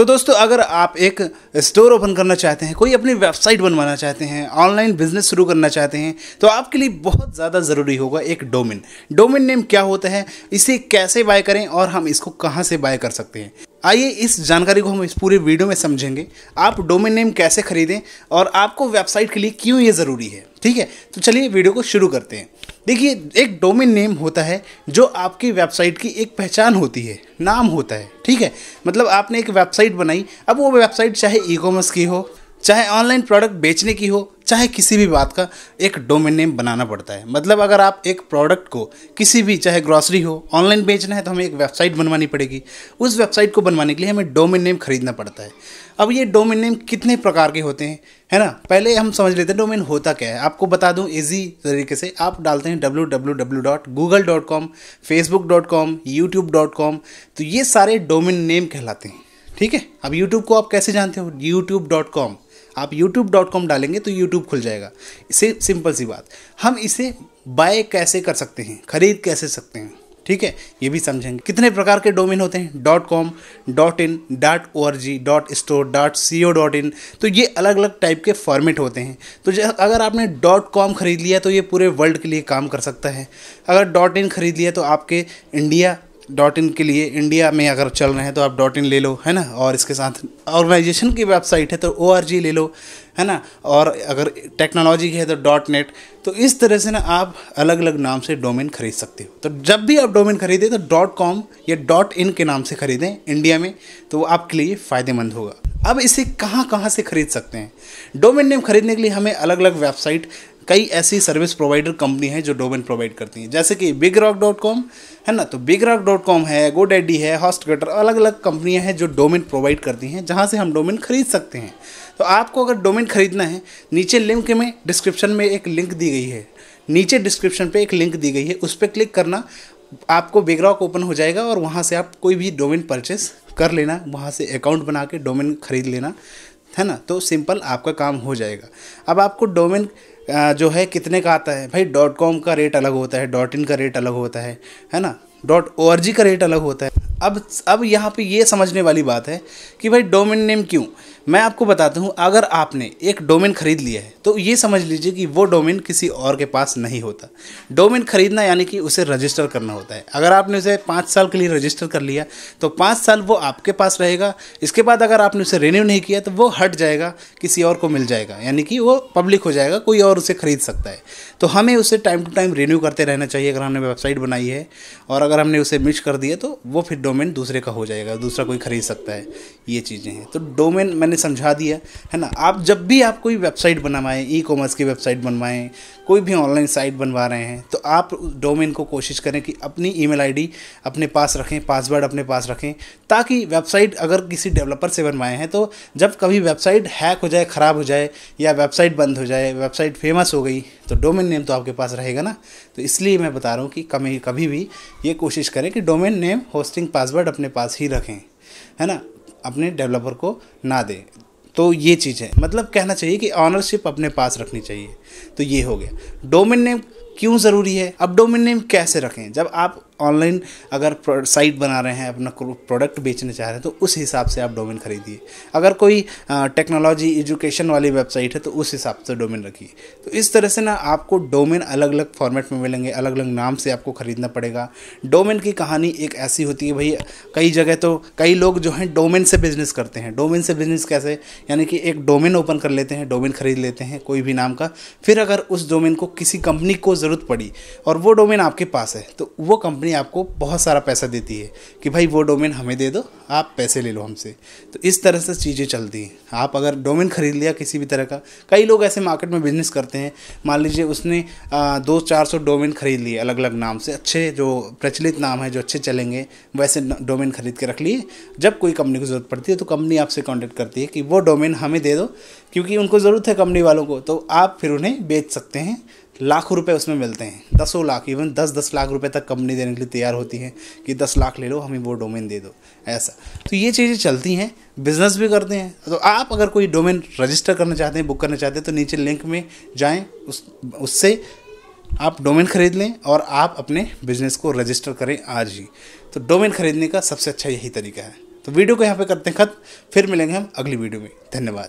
तो दोस्तों अगर आप एक स्टोर ओपन करना चाहते हैं कोई अपनी वेबसाइट बनवाना चाहते हैं ऑनलाइन बिजनेस शुरू करना चाहते हैं तो आपके लिए बहुत ज़्यादा ज़रूरी होगा एक डोमिन डोमिन नेम क्या होता है इसे कैसे बाय करें और हम इसको कहाँ से बाय कर सकते हैं आइए इस जानकारी को हम इस पूरे वीडियो में समझेंगे आप डोमेन नेम कैसे खरीदें और आपको वेबसाइट के लिए क्यों ये ज़रूरी है ठीक है तो चलिए वीडियो को शुरू करते हैं देखिए एक डोमेन नेम होता है जो आपकी वेबसाइट की एक पहचान होती है नाम होता है ठीक है मतलब आपने एक वेबसाइट बनाई अब वो वेबसाइट चाहे ई कॉमर्स की हो चाहे ऑनलाइन प्रोडक्ट बेचने की हो चाहे किसी भी बात का एक डोमेन नेम बनाना पड़ता है मतलब अगर आप एक प्रोडक्ट को किसी भी चाहे ग्रॉसरी हो ऑनलाइन बेचना है तो हमें एक वेबसाइट बनवानी पड़ेगी उस वेबसाइट को बनवाने के लिए हमें डोमेन नेम खरीदना पड़ता है अब ये डोमेन नेम कितने प्रकार के होते हैं है ना पहले हम समझ लेते हैं डोमेन होता क्या है आपको बता दूँ इजी तरीके से आप डालते हैं W W W dot Google dot com Facebook dot com YouTube dot com तो ये सारे डोमेन नेम कहलाते हैं ठीक है अब यूट्यूब को आप कैसे जानते हो यूट्यूब डॉट कॉम आप यूट्यूब डॉट कॉम डालेंगे तो यूट्यूब खुल जाएगा इसे सिंपल सी बात हम इसे बाय कैसे कर सकते हैं खरीद कैसे सकते हैं ठीक है ये भी समझेंगे कितने प्रकार के डोमेन होते हैं dot com dot in dot O R G dot store dot C O dot in तो ये अलग अलग टाइप के फॉर्मेट होते हैं तो अगर आपने डॉट कॉम खरीद लिया तो ये पूरे वर्ल्ड के लिए काम कर सकता है अगर डॉट इन खरीद लिया तो आपके इंडिया डॉट इन के लिए इंडिया में अगर चल रहे हैं तो आप डॉट इन ले लो है ना और इसके साथ ऑर्गेनाइजेशन की वेबसाइट है तो ओ आर जी ले लो है ना और अगर टेक्नोलॉजी की है तो डॉट नेट तो इस तरह से ना आप अलग अलग नाम से डोमेन खरीद सकते हो तो जब भी आप डोमेन खरीदें तो डॉट कॉम या डॉट इन के नाम से खरीदें इंडिया में तो वो आपके लिए फ़ायदेमंद होगा अब इसे कहाँ कहाँ से खरीद सकते हैं डोमेन नेम खरीदने के लिए हमें अलग अलग वेबसाइट कई ऐसी सर्विस प्रोवाइडर कंपनी हैं जो डोमेन प्रोवाइड करती हैं जैसे कि बिग रॉक डॉट कॉम है ना तो बिग रॉक डॉट कॉम है गो डैडी है हॉस्ट गटर अलग अलग कंपनियाँ हैं जो डोमेन प्रोवाइड करती हैं जहाँ से हम डोमेन खरीद सकते हैं तो आपको अगर डोमेन खरीदना है नीचे लिंक में डिस्क्रिप्शन में एक लिंक दी गई है नीचे डिस्क्रिप्शन पे एक लिंक दी गई है उस पर क्लिक करना आपको बिगरॉक ओपन हो जाएगा और वहाँ से आप कोई भी डोमेन परचेस कर लेना वहाँ से अकाउंट बना के डोमेन खरीद लेना है ना तो सिंपल आपका काम हो जाएगा अब आपको डोमेन जो है कितने का आता है भाई डॉट कॉम का रेट अलग होता है डॉट इन का रेट अलग होता है है ना डॉट ओ आर जी का रेट अलग होता है अब अब यहाँ पे ये समझने वाली बात है कि भाई डोमेन नेम क्यों मैं आपको बताता हूँ अगर आपने एक डोमेन ख़रीद लिया है तो ये समझ लीजिए कि वो डोमेन किसी और के पास नहीं होता डोमेन ख़रीदना यानी कि उसे रजिस्टर करना होता है अगर आपने उसे पाँच साल के लिए रजिस्टर कर लिया तो पाँच साल वो आपके पास रहेगा इसके बाद अगर आपने उसे रिन्यू नहीं किया तो वो हट जाएगा किसी और को मिल जाएगा यानी कि वो पब्लिक हो जाएगा कोई और उसे ख़रीद सकता है तो हमें उसे टाइम टू टाइम रिन्यू करते रहना चाहिए अगर हमने वेबसाइट बनाई है और अगर हमने उसे मिस कर दिया तो वो फिर डोमेन दूसरे का हो जाएगा दूसरा कोई ख़रीद सकता है ये चीज़ें हैं तो डोमेन मैंने समझा दिया है ना आप जब भी आप कोई वेबसाइट बनवाएं ई कॉमर्स की वेबसाइट बनवाएं कोई भी ऑनलाइन साइट बनवा रहे हैं तो आप डोमेन को कोशिश करें कि अपनी ईमेल आईडी अपने पास रखें पासवर्ड अपने पास रखें ताकि वेबसाइट अगर किसी डेवलपर से बनवाए हैं तो जब कभी वेबसाइट हैक हो जाए ख़राब हो जाए या वेबसाइट बंद हो जाए वेबसाइट फेमस हो गई तो डोमेन नेम तो आपके पास रहेगा ना तो इसलिए मैं बता रहा हूँ कि कभी कभी भी ये कोशिश करें कि डोमेन नेम होस्टिंग पासवर्ड अपने पास ही रखें है ना अपने डेवलपर को ना दें तो ये चीज़ है मतलब कहना चाहिए कि ऑनरशिप अपने पास रखनी चाहिए तो ये हो गया डोमेन नेम क्यों ज़रूरी है अब डोमेन नेम कैसे रखें जब आप ऑनलाइन अगर साइट बना रहे हैं अपना प्रोडक्ट बेचने चाह रहे हैं तो उस हिसाब से आप डोमेन खरीदिए अगर कोई टेक्नोलॉजी एजुकेशन वाली वेबसाइट है तो उस हिसाब से डोमेन रखिए तो इस तरह से ना आपको डोमेन अलग अलग फॉर्मेट में मिलेंगे अलग अलग नाम से आपको ख़रीदना पड़ेगा डोमेन की कहानी एक ऐसी होती है भाई कई जगह तो कई लोग जो हैं डोमेन से बिज़नेस करते हैं डोमेन से बिज़नेस कैसे यानी कि एक डोमेन ओपन कर लेते हैं डोमेन ख़रीद लेते हैं कोई भी नाम का फिर अगर उस डोमेन को किसी कंपनी को ज़रूरत पड़ी और वो डोमेन आपके पास है तो वो कंपनी कंपनी आपको बहुत सारा पैसा देती है कि भाई वो डोमेन हमें दे दो आप पैसे ले लो हमसे तो इस तरह से चीज़ें चलती हैं आप अगर डोमेन ख़रीद लिया किसी भी तरह का कई लोग ऐसे मार्केट में बिजनेस करते हैं मान लीजिए उसने आ, दो चार सौ डोमेन ख़रीद लिए अलग अलग नाम से अच्छे जो प्रचलित नाम है जो अच्छे चलेंगे वैसे डोमेन ख़रीद के रख लिए जब कोई कंपनी को ज़रूरत पड़ती है तो कंपनी आपसे कॉन्टेक्ट करती है कि वो डोमेन हमें दे दो क्योंकि उनको ज़रूरत है कंपनी वालों को तो आप फिर उन्हें बेच सकते हैं लाखों रुपए उसमें मिलते हैं दसों लाख इवन दस दस लाख रुपए तक कंपनी देने के लिए तैयार होती है कि दस लाख ले लो हमें वो डोमेन दे दो ऐसा तो ये चीज़ें चलती हैं बिज़नेस भी करते हैं तो आप अगर कोई डोमेन रजिस्टर करना चाहते हैं बुक करना चाहते हैं तो नीचे लिंक में जाएँ उस उससे आप डोमेन ख़रीद लें और आप अपने बिज़नेस को रजिस्टर करें आज ही तो डोमेन ख़रीदने का सबसे अच्छा यही तरीका है तो वीडियो को यहाँ पे करते हैं ख़त्म फिर मिलेंगे हम अगली वीडियो में धन्यवाद